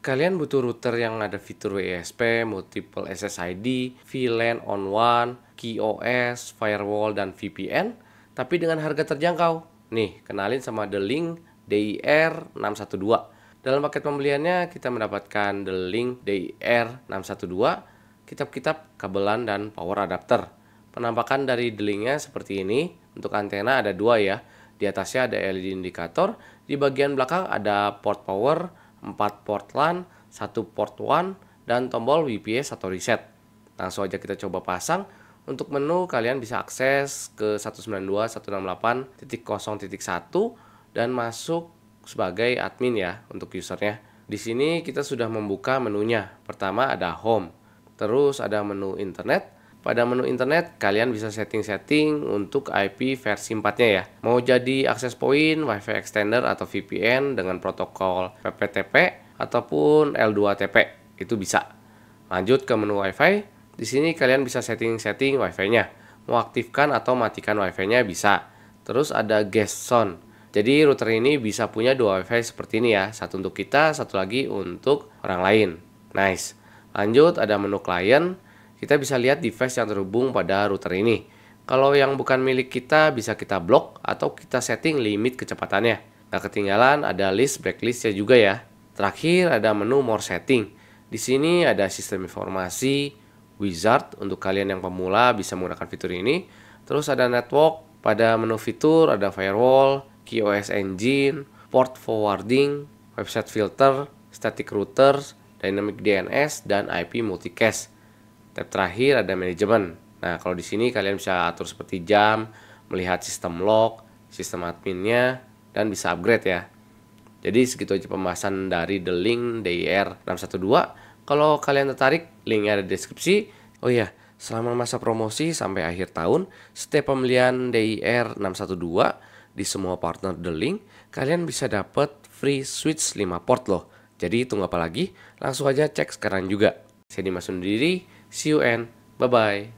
Kalian butuh router yang ada fitur WESP, multiple SSID, VLAN on one, QoS, firewall, dan VPN, tapi dengan harga terjangkau. Nih, kenalin sama The Link DIR612. Dalam paket pembeliannya kita mendapatkan The Link DIR612, kitab-kitab, kabelan, dan power adapter. Penampakan dari The Linknya seperti ini, untuk antena ada dua ya, di atasnya ada LED indikator, di bagian belakang ada port power, 4 port LAN, 1 port WAN, dan tombol WPS atau reset. Langsung aja kita coba pasang. Untuk menu kalian bisa akses ke 192.168.0.1 dan masuk sebagai admin ya untuk usernya. Di sini kita sudah membuka menunya. Pertama ada home, terus ada menu internet, pada menu internet, kalian bisa setting-setting untuk IP versi 4-nya ya. Mau jadi access point, wifi extender atau VPN dengan protokol PPTP ataupun L2TP, itu bisa. Lanjut ke menu wifi, di sini kalian bisa setting-setting wifi-nya. Mau aktifkan atau matikan wifi-nya bisa. Terus ada guest zone. Jadi router ini bisa punya dua wifi seperti ini ya, satu untuk kita, satu lagi untuk orang lain. Nice. Lanjut ada menu client, kita bisa lihat device yang terhubung pada router ini. Kalau yang bukan milik kita bisa kita blok atau kita setting limit kecepatannya. Nah, ketinggalan ada list blacklistnya juga ya. Terakhir ada menu more setting. Di sini ada sistem informasi, wizard untuk kalian yang pemula bisa menggunakan fitur ini. Terus ada network, pada menu fitur ada firewall, QoS engine, port forwarding, website filter, static routers, dynamic DNS, dan IP multicast. Tab terakhir ada manajemen. Nah, kalau di sini kalian bisa atur seperti jam, melihat sistem log, sistem adminnya, dan bisa upgrade ya. Jadi segitu aja pembahasan dari The Link DIR 612. Kalau kalian tertarik, linknya ada di deskripsi. Oh iya, selama masa promosi sampai akhir tahun, setiap pembelian DIR 612 di semua partner The Link, kalian bisa dapat free switch 5 port loh. Jadi tunggu apa lagi? Langsung aja cek sekarang juga. Saya Dimas sendiri See you and bye-bye.